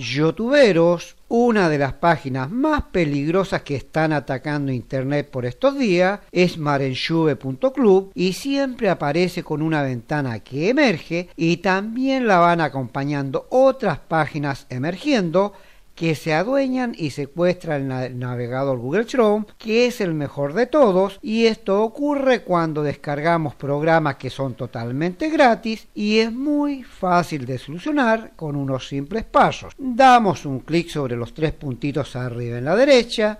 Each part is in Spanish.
YouTuberos, una de las páginas más peligrosas que están atacando Internet por estos días, es marenjuve.club y siempre aparece con una ventana que emerge y también la van acompañando otras páginas emergiendo que se adueñan y secuestran el navegador Google Chrome, que es el mejor de todos, y esto ocurre cuando descargamos programas que son totalmente gratis y es muy fácil de solucionar con unos simples pasos. Damos un clic sobre los tres puntitos arriba en la derecha,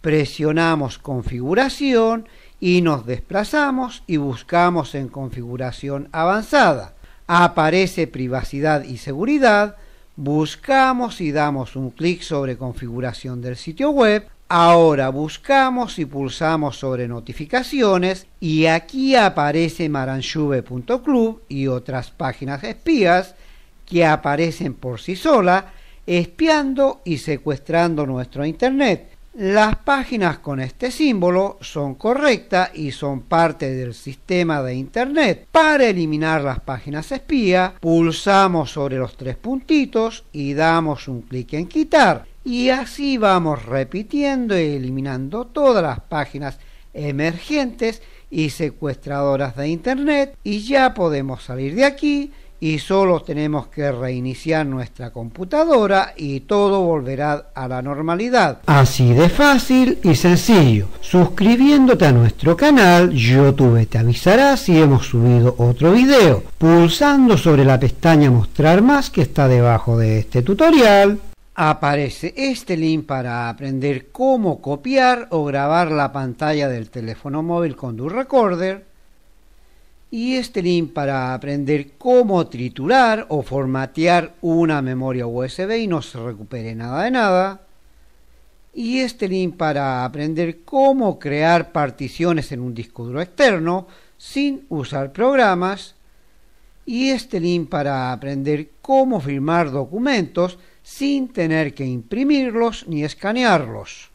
presionamos configuración y nos desplazamos y buscamos en configuración avanzada. Aparece privacidad y seguridad buscamos y damos un clic sobre configuración del sitio web. Ahora buscamos y pulsamos sobre notificaciones y aquí aparece maranchube.club y otras páginas espías que aparecen por sí sola espiando y secuestrando nuestro Internet. Las páginas con este símbolo son correctas y son parte del sistema de Internet. Para eliminar las páginas espía, pulsamos sobre los tres puntitos y damos un clic en quitar. Y así vamos repitiendo y eliminando todas las páginas emergentes y secuestradoras de Internet y ya podemos salir de aquí y solo tenemos que reiniciar nuestra computadora y todo volverá a la normalidad. Así de fácil y sencillo. Suscribiéndote a nuestro canal, YouTube te avisará si hemos subido otro video, pulsando sobre la pestaña Mostrar más que está debajo de este tutorial. Aparece este link para aprender cómo copiar o grabar la pantalla del teléfono móvil con tu recorder y este link para aprender cómo triturar o formatear una memoria USB y no se recupere nada de nada. Y este link para aprender cómo crear particiones en un disco duro externo sin usar programas. Y este link para aprender cómo firmar documentos sin tener que imprimirlos ni escanearlos.